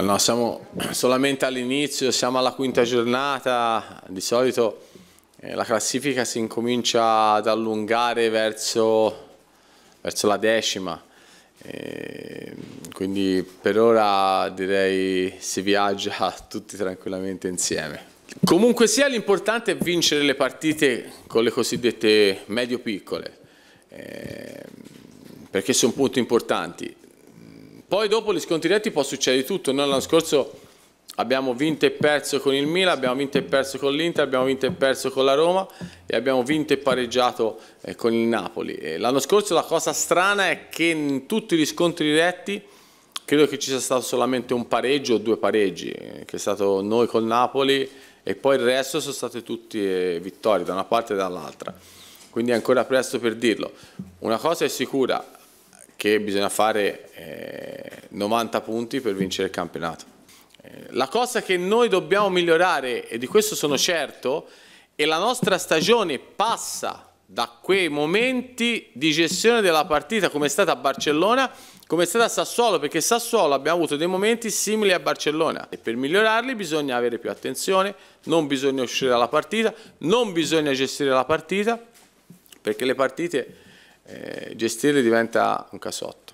Allora, eh, siamo solamente all'inizio, siamo alla quinta giornata, di solito eh, la classifica si incomincia ad allungare verso, verso la decima, eh, quindi per ora direi si viaggia tutti tranquillamente insieme. Comunque sia l'importante è vincere le partite con le cosiddette medio-piccole, eh, perché sono punti importanti poi dopo gli scontri diretti può succedere tutto, noi l'anno scorso abbiamo vinto e perso con il Milan, abbiamo vinto e perso con l'Inter, abbiamo vinto e perso con la Roma e abbiamo vinto e pareggiato eh, con il Napoli. L'anno scorso la cosa strana è che in tutti gli scontri diretti credo che ci sia stato solamente un pareggio o due pareggi, eh, che è stato noi col Napoli e poi il resto sono state tutte eh, vittorie da una parte e dall'altra. Quindi è ancora presto per dirlo. Una cosa è sicura, che bisogna fare 90 punti per vincere il campionato. Eh, la cosa che noi dobbiamo migliorare, e di questo sono certo, è la nostra stagione passa da quei momenti di gestione della partita come è stata a Barcellona, come è stata a Sassuolo, perché Sassuolo abbiamo avuto dei momenti simili a Barcellona e per migliorarli bisogna avere più attenzione, non bisogna uscire dalla partita, non bisogna gestire la partita, perché le partite eh, gestire diventa un casotto.